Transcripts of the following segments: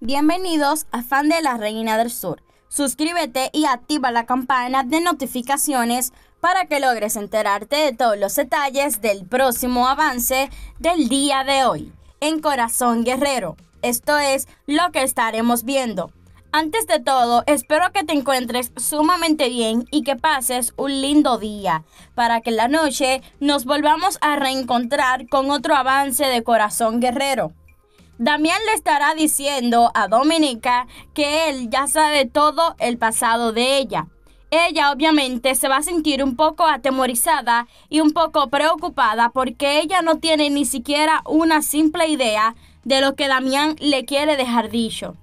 Bienvenidos a Fan de la Reina del Sur. Suscríbete y activa la campana de notificaciones para que logres enterarte de todos los detalles del próximo avance del día de hoy en Corazón Guerrero. Esto es lo que estaremos viendo. Antes de todo, espero que te encuentres sumamente bien y que pases un lindo día, para que en la noche nos volvamos a reencontrar con otro avance de Corazón Guerrero. Damián le estará diciendo a Dominica que él ya sabe todo el pasado de ella. Ella obviamente se va a sentir un poco atemorizada y un poco preocupada porque ella no tiene ni siquiera una simple idea de lo que Damián le quiere dejar dicho.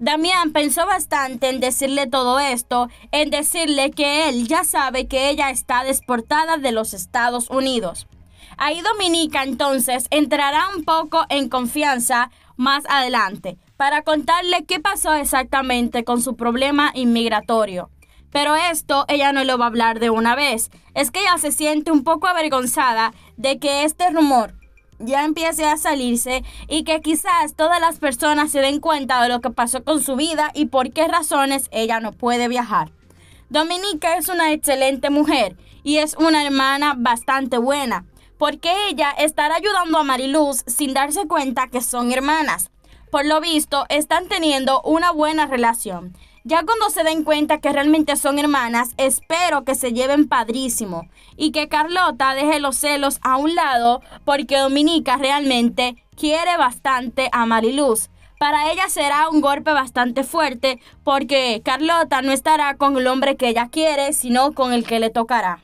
Damián pensó bastante en decirle todo esto, en decirle que él ya sabe que ella está desportada de los Estados Unidos. Ahí Dominica entonces entrará un poco en confianza más adelante para contarle qué pasó exactamente con su problema inmigratorio. Pero esto ella no lo va a hablar de una vez. Es que ella se siente un poco avergonzada de que este rumor ya empiece a salirse y que quizás todas las personas se den cuenta de lo que pasó con su vida y por qué razones ella no puede viajar. Dominica es una excelente mujer y es una hermana bastante buena, porque ella estará ayudando a Mariluz sin darse cuenta que son hermanas. Por lo visto, están teniendo una buena relación. Ya cuando se den cuenta que realmente son hermanas, espero que se lleven padrísimo y que Carlota deje los celos a un lado porque Dominica realmente quiere bastante a Mariluz. Para ella será un golpe bastante fuerte porque Carlota no estará con el hombre que ella quiere, sino con el que le tocará.